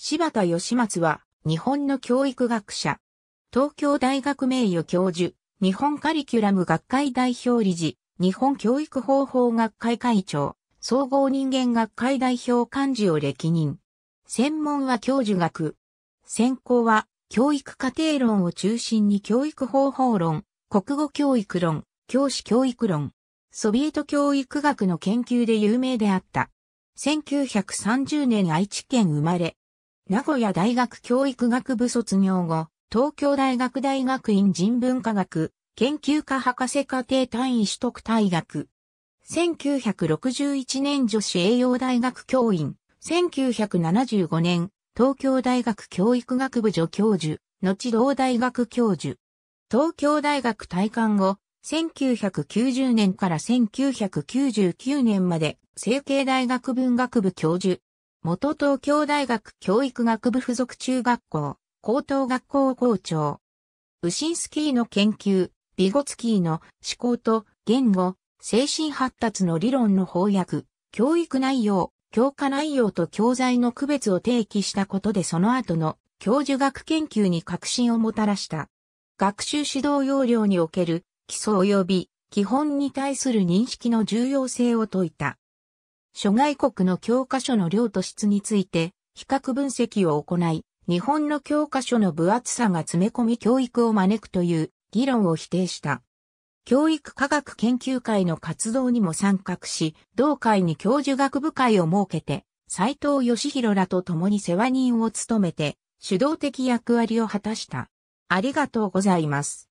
柴田義松は、日本の教育学者。東京大学名誉教授、日本カリキュラム学会代表理事、日本教育方法学会会長、総合人間学会代表幹事を歴任。専門は教授学。専攻は、教育家庭論を中心に教育方法論、国語教育論、教師教育論、ソビエト教育学の研究で有名であった。1930年愛知県生まれ、名古屋大学教育学部卒業後、東京大学大学院人文科学研究科博士課程単位取得大学。1961年女子栄養大学教員。1975年、東京大学教育学部助教授、後同大学教授。東京大学退官後、1990年から1999年まで、成蹊大学文学部教授、元東京大学教育学部附属中学校、高等学校校長。ウシンスキーの研究、ビゴツキーの思考と言語、精神発達の理論の翻訳、教育内容、教科内容と教材の区別を提起したことでその後の教授学研究に革新をもたらした。学習指導要領における基礎及び基本に対する認識の重要性を説いた。諸外国の教科書の量と質について比較分析を行い、日本の教科書の分厚さが詰め込み教育を招くという議論を否定した。教育科学研究会の活動にも参画し、同会に教授学部会を設けて、斎藤義弘らと共に世話人を務めて、主導的役割を果たした。ありがとうございます。